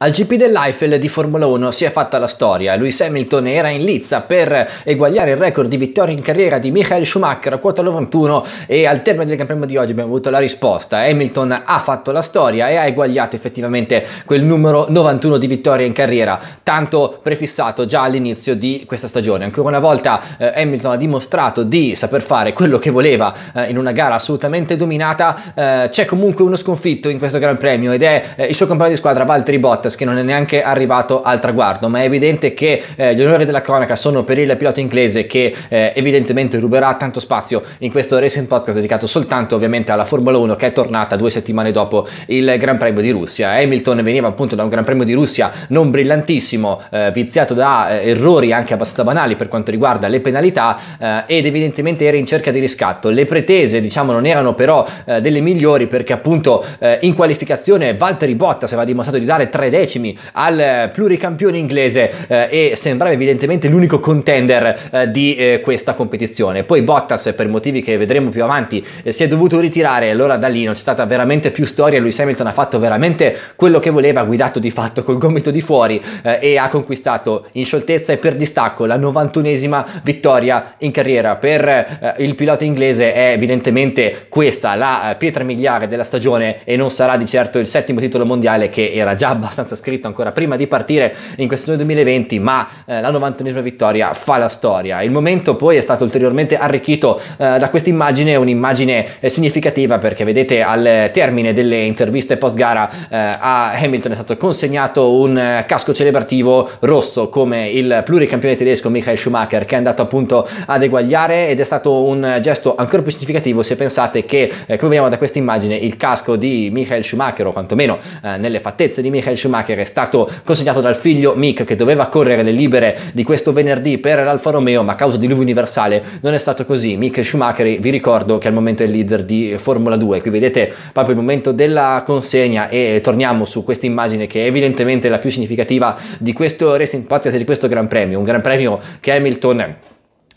Al GP dell'Eiffel di Formula 1 si è fatta la storia. Lewis Hamilton era in lizza per eguagliare il record di vittorie in carriera di Michael Schumacher a quota 91 e al termine del campionato di oggi abbiamo avuto la risposta. Hamilton ha fatto la storia e ha eguagliato effettivamente quel numero 91 di vittorie in carriera, tanto prefissato già all'inizio di questa stagione. Ancora una volta eh, Hamilton ha dimostrato di saper fare quello che voleva eh, in una gara assolutamente dominata. Eh, c'è comunque uno sconfitto in questo Gran Premio ed è eh, il suo compagno di squadra Valtteri Bottas Bottas che non è neanche arrivato al traguardo, ma è evidente che eh, gli onori della cronaca sono per il pilota inglese che eh, evidentemente ruberà tanto spazio in questo recent Podcast dedicato soltanto ovviamente alla Formula 1 che è tornata due settimane dopo il Gran Premio di Russia. Hamilton veniva appunto da un Gran Premio di Russia non brillantissimo, eh, viziato da eh, errori anche abbastanza banali per quanto riguarda le penalità eh, ed evidentemente era in cerca di riscatto. Le pretese diciamo non erano però eh, delle migliori perché appunto in qualificazione Valtteri Bottas aveva dimostrato di dare tre decimi decimi al eh, pluricampione inglese eh, e sembrava evidentemente l'unico contender eh, di eh, questa competizione. Poi Bottas, per motivi che vedremo più avanti, eh, si è dovuto ritirare, allora da lì non c'è stata veramente più storia. Lewis Hamilton ha fatto veramente quello che voleva, ha guidato di fatto col gomito di fuori eh, e ha conquistato in scioltezza e per distacco la 91esima vittoria in carriera. Per il pilota inglese è evidentemente questa la pietra miliare della stagione e non sarà di certo il settimo titolo mondiale che era già abbastanza abbastanza scritto ancora prima di partire in questo 2020, ma eh, la 91esima vittoria fa la storia. Il momento poi è stato ulteriormente arricchito eh, da questa immagine, un'immagine eh, significativa perché vedete al termine delle interviste post gara eh, a Hamilton è stato consegnato un eh, casco celebrativo rosso come il pluricampione tedesco Michael Schumacher che è andato appunto ad eguagliare ed è stato un gesto ancora più significativo se pensate che eh, come vediamo da questa immagine il casco di Michael Schumacher o quantomeno nelle fattezze di Michael Schumacher Schumacher è stato consegnato dal figlio Mick che doveva correre le libere di questo venerdì per l'Alfa Romeo, ma a causa di diluvio universale non è stato così. Mick Schumacher, vi ricordo che al momento è il leader di Formula 2. Qui vedete proprio il momento della consegna e torniamo su questa immagine che è evidentemente la più significativa di questo Racing Podcast e di questo Gran Premio. Un Gran Premio che Hamilton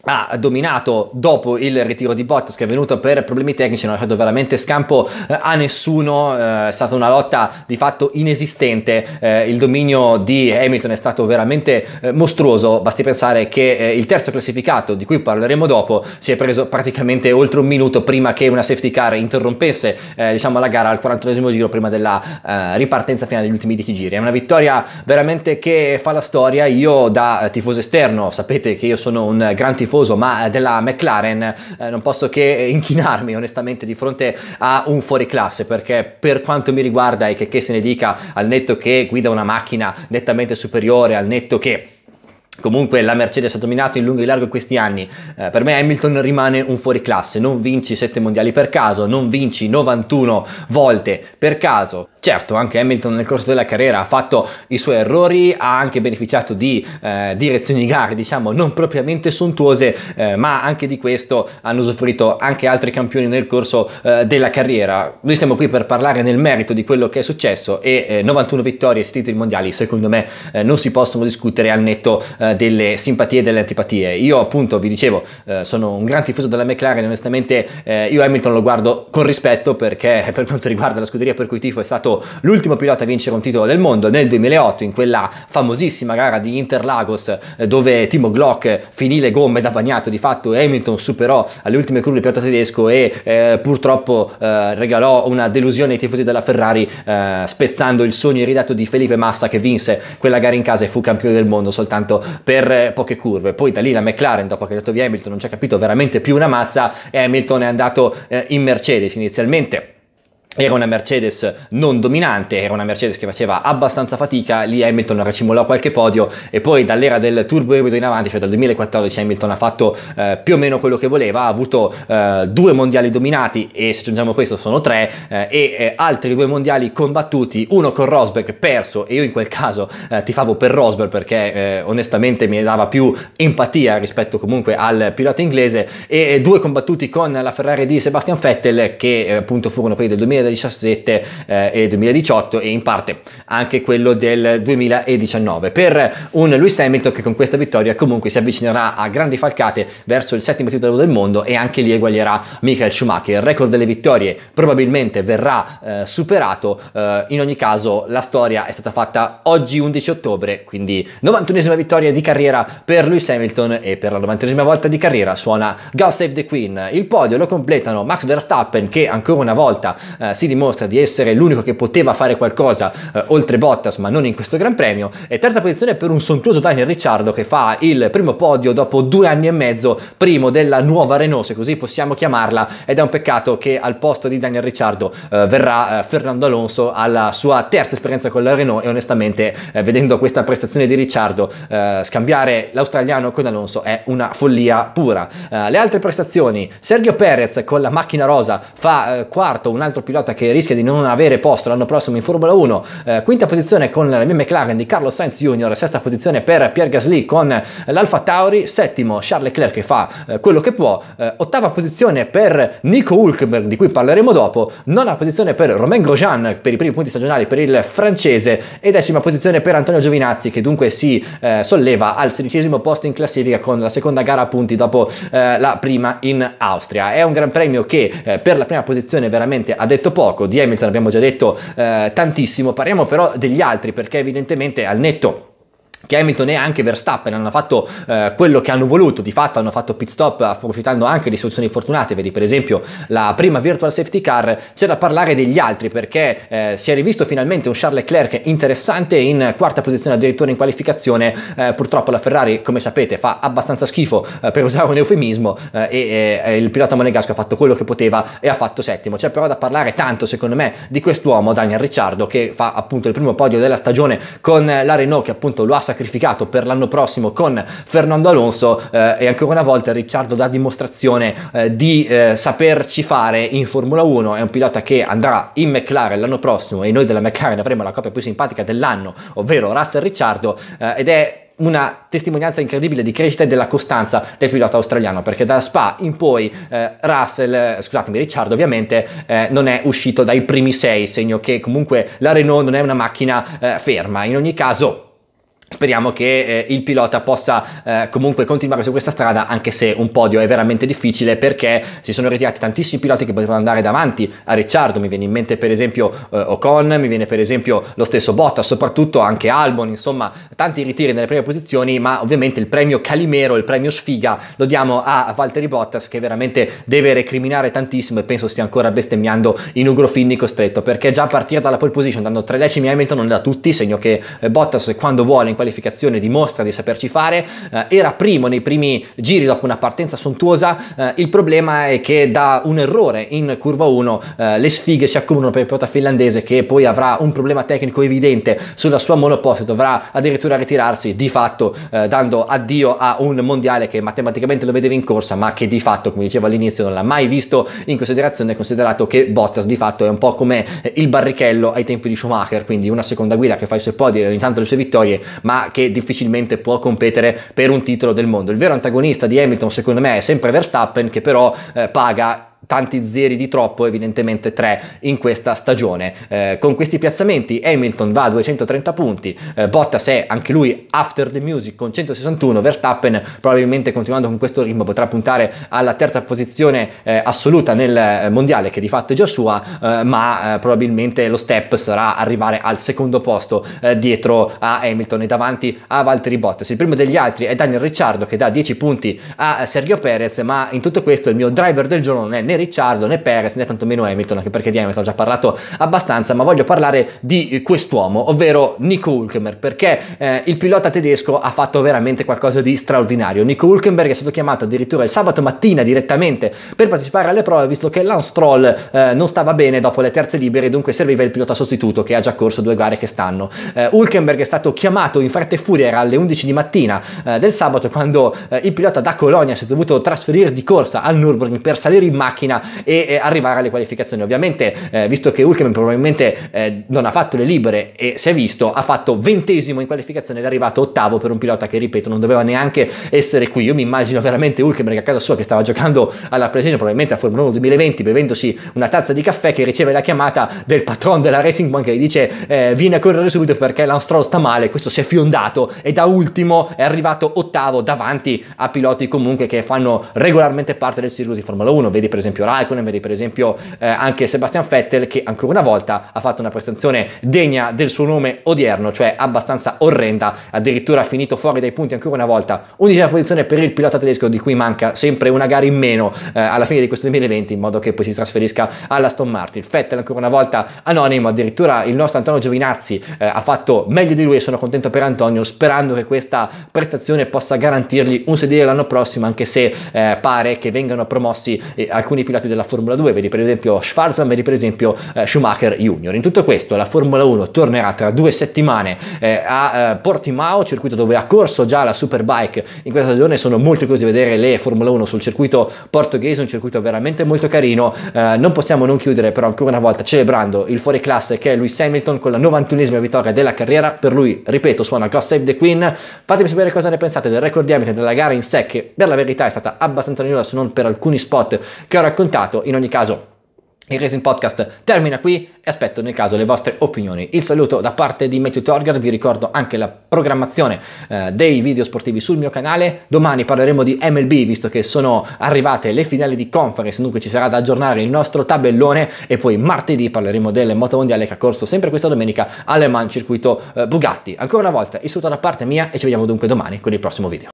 ha dominato dopo il ritiro di Bottas che è venuto per problemi tecnici non ha lasciato veramente scampo eh, a nessuno eh, è stata una lotta di fatto inesistente eh, il dominio di Hamilton è stato veramente mostruoso basti pensare che il terzo classificato di cui parleremo dopo si è preso praticamente oltre un minuto prima che una safety car interrompesse diciamo la gara al 41 giro prima della ripartenza finale degli ultimi 10 giri è una vittoria veramente che fa la storia io da tifoso esterno sapete che io sono un gran tifoso tifoso ma eh, della McLaren eh, non posso che inchinarmi onestamente di fronte a un fuoriclasse perché per quanto mi riguarda e che, che se ne dica al netto che guida una macchina nettamente superiore al netto che Comunque la Mercedes ha dominato in lungo e largo questi anni. Eh, per me Hamilton rimane un fuoriclasse, non vinci 7 mondiali per caso, non vinci 91 volte per caso, Certo, anche Hamilton nel corso della carriera ha fatto i suoi errori, ha anche beneficiato di eh, direzioni gare, diciamo, non propriamente sontuose, eh, ma anche di questo hanno usufruito anche altri campioni nel corso eh, della carriera. Noi siamo qui per parlare nel merito di quello che è successo e 91 eh, vittorie e 6 titoli mondiali, secondo me, eh, non si possono discutere al netto eh, delle simpatie e delle antipatie. Io appunto vi dicevo, sono un gran tifoso della McLaren, onestamente io Hamilton lo guardo con rispetto perché per quanto riguarda la scuderia per cui tifo è stato stato l'ultimo pilota a vincere un titolo del mondo nel 2008 in quella famosissima gara di Interlagos eh, dove Timo Glock finì le gomme da bagnato di fatto Hamilton superò alle ultime curve il pilota tedesco e eh, purtroppo eh, regalò una delusione ai tifosi della Ferrari eh, spezzando il sogno iridato di Felipe Massa che vinse quella gara in casa e fu campione del mondo soltanto per eh, poche curve poi da lì la McLaren dopo che ha detto via Hamilton non ci ha capito veramente più una mazza e Hamilton è andato eh, in Mercedes inizialmente era una Mercedes non dominante, era una Mercedes che faceva abbastanza fatica, lì Hamilton racimolò qualche podio e poi dall'era del turbo ibrido in avanti, cioè dal 2014 Hamilton ha fatto eh, più o meno quello che voleva, ha avuto eh, due mondiali dominati e se aggiungiamo questo sono tre eh, e eh, altri due mondiali combattuti, uno con Rosberg perso e io in quel caso eh, ti favo per Rosberg perché eh, onestamente mi dava più empatia rispetto comunque al pilota inglese e due combattuti con la Ferrari di Sebastian Vettel che appunto furono quelli del 2014 2017 eh, e 2018 e in parte anche quello del 2019 per un Lewis Hamilton che con questa vittoria comunque si avvicinerà a grandi falcate verso il settimo titolo del mondo e anche lì eguaglierà Michael Schumacher il record delle vittorie probabilmente verrà eh, superato eh, in ogni caso la storia è stata fatta oggi 11 ottobre quindi 91esima vittoria di carriera per Lewis Hamilton e per la 91esima volta di carriera suona God Save the Queen il podio lo completano Max Verstappen che ancora una volta eh, eh, si dimostra di essere l'unico che poteva fare qualcosa eh, oltre Bottas, ma non in questo Gran Premio. E terza posizione per un sontuoso Daniel Ricciardo che fa il primo podio dopo due anni e mezzo, primo della nuova Renault, se così possiamo chiamarla, ed è un peccato che al posto di Daniel Ricciardo eh, verrà eh, Fernando Alonso alla sua terza esperienza con la Renault e onestamente eh, vedendo questa prestazione di Ricciardo scambiare l'australiano con Alonso è una follia pura. le altre prestazioni, Sergio Perez con la macchina rosa fa quarto, un altro pilota pilota che rischia di non avere posto l'anno prossimo in Formula 1, eh, quinta posizione con la mia McLaren di Carlos Sainz Jr., sesta posizione per Pierre Gasly con eh, l'Alfa Tauri, settimo Charles Leclerc che fa eh, quello che può, eh, ottava posizione per Nico Hulkenberg di cui parleremo dopo, nona posizione per Romain Grosjean per i primi punti stagionali per il francese e decima posizione per Antonio Giovinazzi che dunque si eh, solleva al sedicesimo posto in classifica con la seconda gara a punti dopo eh, la prima in Austria. È un gran premio che per la prima posizione veramente ha detto detto poco, di Hamilton abbiamo già detto eh, tantissimo, parliamo però degli altri perché evidentemente al netto che Hamilton e anche Verstappen hanno fatto eh, quello che hanno voluto, di fatto hanno fatto pit stop approfittando anche di soluzioni fortunate, vedi per esempio la prima virtual safety car, c'è da parlare degli altri perché eh, si è rivisto finalmente un Charles Leclerc interessante in quarta posizione addirittura in qualificazione, eh, purtroppo la Ferrari come sapete fa abbastanza schifo eh, per usare un eufemismo eh, e, e, eh, il pilota monegasco ha fatto quello che poteva e ha fatto settimo, c'è però da parlare tanto secondo me di quest'uomo Daniel Ricciardo che fa appunto il primo podio della stagione con la Renault che appunto lo ha sacrificato per l'anno prossimo con Fernando Alonso eh, e ancora una volta Ricciardo dà dimostrazione eh, di eh, saperci fare in Formula 1, è un pilota che andrà in McLaren l'anno prossimo e noi della McLaren avremo la coppia più simpatica dell'anno, ovvero Russell Ricciardo eh, ed è una testimonianza incredibile di crescita e della costanza del pilota australiano perché da Spa in poi eh, Russell, eh, scusatemi Ricciardo ovviamente, eh, non è uscito dai primi sei, segno che comunque la Renault non è una macchina eh, ferma, in ogni caso Speriamo che eh, il pilota possa eh, comunque continuare su questa strada, anche se un podio è veramente difficile perché si sono ritirati tantissimi piloti che potevano andare davanti a Ricciardo. Mi viene in mente per esempio eh, Ocon, mi viene per esempio lo stesso Botta, soprattutto anche Albon, insomma, tanti ritiri nelle prime posizioni, ma ovviamente il premio Calimero, il premio sfiga, lo diamo a Valtteri Bottas che veramente deve recriminare tantissimo e penso stia ancora bestemmiando in Ugro grofinnico stretto, perché già a partire dalla pole position, dando tre decimi a Hamilton non da tutti, segno che eh, Bottas quando vuole in qualificazione dimostra di saperci fare, eh, era primo nei primi giri dopo una partenza sontuosa, eh, il problema è che da un errore in curva 1 eh, le sfighe si accumulano per il pilota finlandese che poi avrà un problema tecnico evidente sulla sua monoposto e dovrà addirittura ritirarsi di fatto eh, dando addio a un mondiale che matematicamente lo vedeva in corsa ma che di fatto come dicevo all'inizio non l'ha mai visto in considerazione considerato che Bottas di fatto è un po' come il barrichello ai tempi di Schumacher quindi una seconda guida che fa i suoi podi e ogni tanto le sue vittorie ma ma che difficilmente può competere per un titolo del mondo. Il vero antagonista di Hamilton secondo me è sempre Verstappen che però eh, paga tanti zeri di troppo, evidentemente tre in questa stagione. Eh, con questi piazzamenti Hamilton va a 230 punti, eh, Bottas è anche lui after the music con 161, Verstappen probabilmente continuando con questo ritmo potrà puntare alla terza posizione eh, assoluta nel eh, mondiale che di fatto è già sua, eh, ma eh, probabilmente lo step sarà arrivare al secondo posto dietro a Hamilton e davanti a Valtteri Bottas. Il primo degli altri è Daniel Ricciardo che dà 10 punti a Sergio Perez, ma in tutto questo il mio driver del giorno non è né Ricciardo né Perez né tantomeno Hamilton, anche perché di Hamilton ho già parlato abbastanza, ma voglio parlare di quest'uomo, ovvero Nico Hulkenberg, perché eh, il pilota tedesco ha fatto veramente qualcosa di straordinario. Nico Hulkenberg è stato chiamato addirittura il sabato mattina direttamente per partecipare alle prove, visto che Lance Stroll eh, non stava bene dopo le terze libere, dunque serviva il pilota sostituto che ha già corso due gare che stanno. Eh, Hulkenberg è stato chiamato in fretta e furia, era alle 11 di mattina eh, del sabato, quando eh, il pilota da Colonia si è dovuto trasferire di corsa al Nürburgring per salire in macchina macchina e eh, arrivare alle qualificazioni. Ovviamente, eh, visto che Hulkeman probabilmente eh, non ha fatto le libere e si è visto, ha fatto ventesimo in qualificazione ed è arrivato ottavo per un pilota che, ripeto, non doveva neanche essere qui. Io mi immagino veramente Hulkeman a casa sua che stava giocando alla presenza, probabilmente a Formula 1 2020, bevendosi una tazza di caffè che riceve la chiamata del patron della Racing Bank che gli dice eh, vieni a correre subito perché Lance sta male, questo si è fiondato e da ultimo è arrivato ottavo davanti a piloti comunque che fanno regolarmente parte del circuito di Formula 1, vedi per esempio esempio Raikkonen, vedi per esempio eh, anche Sebastian Vettel che ancora una volta ha fatto una prestazione degna del suo nome odierno, cioè abbastanza orrenda, addirittura ha finito fuori dai punti ancora una volta, undicesima posizione per il pilota tedesco di cui manca sempre una gara in meno eh, alla fine di questo 2020 in modo che poi si trasferisca alla all'Aston Martin. Vettel ancora una volta anonimo, addirittura il nostro Antonio Giovinazzi eh, ha fatto meglio di lui e sono contento per Antonio sperando che questa prestazione possa garantirgli un sedile l'anno prossimo anche se eh, pare che vengano promossi eh, alcuni alcuni piloti della Formula 2, vedi per esempio Schwarzman, vedi per esempio eh, Schumacher Junior. In tutto questo la Formula 1 tornerà tra due settimane eh, a eh, Portimao, circuito dove ha corso già la Superbike in questa stagione, sono molto curioso di vedere le Formula 1 sul circuito portoghese, un circuito veramente molto carino, eh, non possiamo non chiudere però ancora una volta celebrando il fuori classe che è Lewis Hamilton con la 91esima vittoria della carriera, per lui ripeto suona God Save the Queen, fatemi sapere cosa ne pensate del record diameter della gara in sé che per la verità è stata abbastanza nulla se non per alcuni spot che ho raccontato raccontato. In ogni caso, il Racing Podcast termina qui e aspetto nel caso le vostre opinioni. Il saluto da parte di Matthew Torger, vi ricordo anche la programmazione eh, dei video sportivi sul mio canale. Domani parleremo di MLB visto che sono arrivate le finali di conference, dunque ci sarà da aggiornare il nostro tabellone e poi martedì parleremo del motomondiale che ha corso sempre questa domenica alle Man circuito eh, Bugatti. Ancora una volta il saluto da parte mia e ci vediamo dunque domani con il prossimo video.